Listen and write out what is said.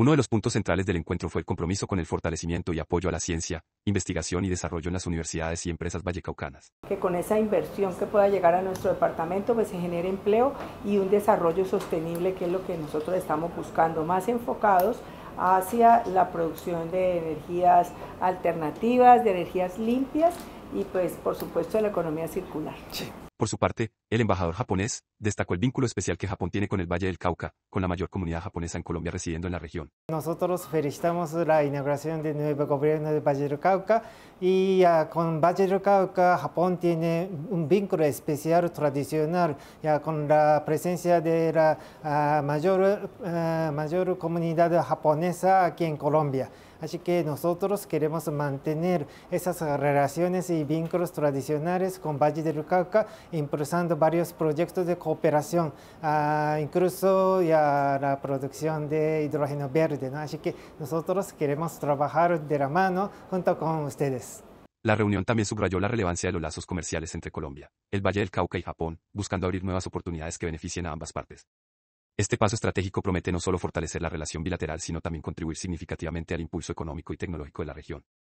Uno de los puntos centrales del encuentro fue el compromiso con el fortalecimiento y apoyo a la ciencia, investigación y desarrollo en las universidades y empresas vallecaucanas. Que con esa inversión que pueda llegar a nuestro departamento pues se genere empleo y un desarrollo sostenible que es lo que nosotros estamos buscando, más enfocados hacia la producción de energías alternativas, de energías limpias y pues por supuesto la economía circular. Por su parte, el embajador japonés destacó el vínculo especial que Japón tiene con el Valle del Cauca, con la mayor comunidad japonesa en Colombia residiendo en la región. Nosotros felicitamos la inauguración del nuevo gobierno del Valle del Cauca y ah, con Valle del Cauca Japón tiene un vínculo especial tradicional ya con la presencia de la ah, mayor, ah, mayor comunidad japonesa aquí en Colombia. Así que nosotros queremos mantener esas relaciones y vínculos tradicionales con Valle del Cauca, impulsando varios proyectos de cooperación, ah, incluso ya la producción de hidrógeno verde. Así que nosotros queremos trabajar de la mano junto con ustedes. La reunión también subrayó la relevancia de los lazos comerciales entre Colombia, el Valle del Cauca y Japón, buscando abrir nuevas oportunidades que beneficien a ambas partes. Este paso estratégico promete no solo fortalecer la relación bilateral, sino también contribuir significativamente al impulso económico y tecnológico de la región.